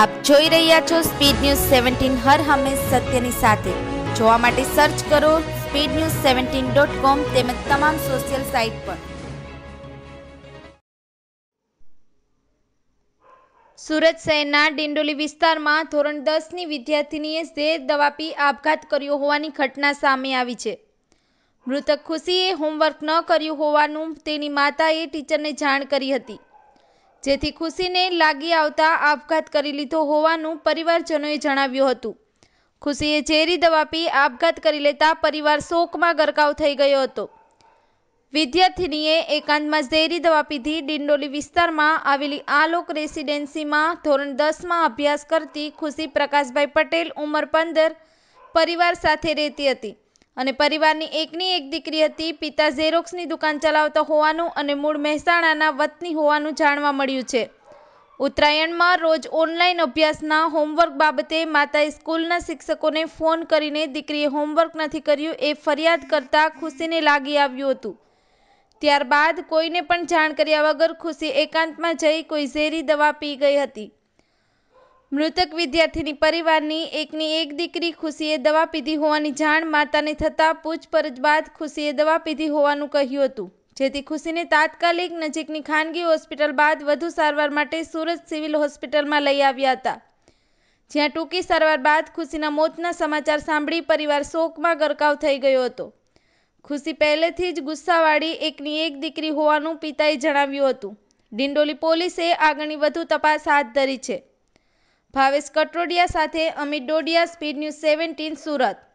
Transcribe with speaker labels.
Speaker 1: આપ જોઈ રહ્યા છો સ્પીડ ન્યૂઝ સેવન્ટીન હર હંમેશ સત્યની સાથે જોવા માટે સર્ચ કરો speed news seventeen dot com તેમજ તમામ સોશિયલ સાઇટ પર સુરત શહેરના ડિંડોલી વિસ્તારમાં ધોરણ દસની વિદ્યાર્થીનીએ ઝેર દવાપી આપઘાત કર્યો હોવાની ઘટના સામે આવી છે મૃતક ખુશીએ હોમવર્ક ન કર્યું હોવાનું તેની માતાએ ટીચરને જાણ કરી હતી જેથી ખુશીને લાગી આવતા આપઘાત કરી લીધો હોવાનું પરિવારજનોએ જણાવ્યું હતું ખુશીએ ઝેરી દવા પી આપઘાત કરી લેતા પરિવાર શોકમાં ગરકાવ થઈ ગયો હતો વિદ્યાર્થિનીએ એકાંતમાં ઝેરી દવા પીધી ડિંડોલી વિસ્તારમાં આવેલી આલોક રેસિડેન્સીમાં ધોરણ દસમાં અભ્યાસ કરતી ખુશી પ્રકાશભાઈ પટેલ ઉંમર પંદર પરિવાર સાથે રહેતી હતી અને પરિવારની એકની એક દીકરી હતી પિતા ઝેરોક્સની દુકાન ચલાવતા હોવાનું અને મૂળ મહેસાણાના વતની હોવાનું જાણવા મળ્યું છે ઉત્તરાયણમાં રોજ ઓનલાઈન અભ્યાસના હોમવર્ક બાબતે માતાએ સ્કૂલના શિક્ષકોને ફોન કરીને દીકરીએ હોમવર્ક નથી કર્યું એ ફરિયાદ કરતાં ખુશીને લાગી આવ્યું હતું ત્યારબાદ કોઈને પણ જાણ કર્યા વગર ખુશી એકાંતમાં જઈ કોઈ ઝેરી દવા પી ગઈ હતી મૃતક વિદ્યાર્થીની પરિવારની એકની એક દીકરી ખુશીએ દવા પીધી હોવાની જાણ માતાને થતાં પૂછપરછ બાદ ખુશીએ દવા પીધી હોવાનું કહ્યું હતું જેથી ખુશીને તાત્કાલિક નજીકની ખાનગી હોસ્પિટલ બાદ વધુ સારવાર માટે સુરત સિવિલ હોસ્પિટલમાં લઈ આવ્યા હતા જ્યાં ટૂંકી સારવાર બાદ ખુશીના મોતના સમાચાર સાંભળી પરિવાર શોકમાં ગરકાવ થઈ ગયો હતો ખુશી પહેલેથી જ ગુસ્સાવાળી એકની એક દીકરી હોવાનું પિતાએ જણાવ્યું હતું ડિંડોલી પોલીસે આગળની વધુ તપાસ હાથ ધરી છે ભાવેશ કટોડિયા સાથે Amit Dodiya speed news seventeen Surat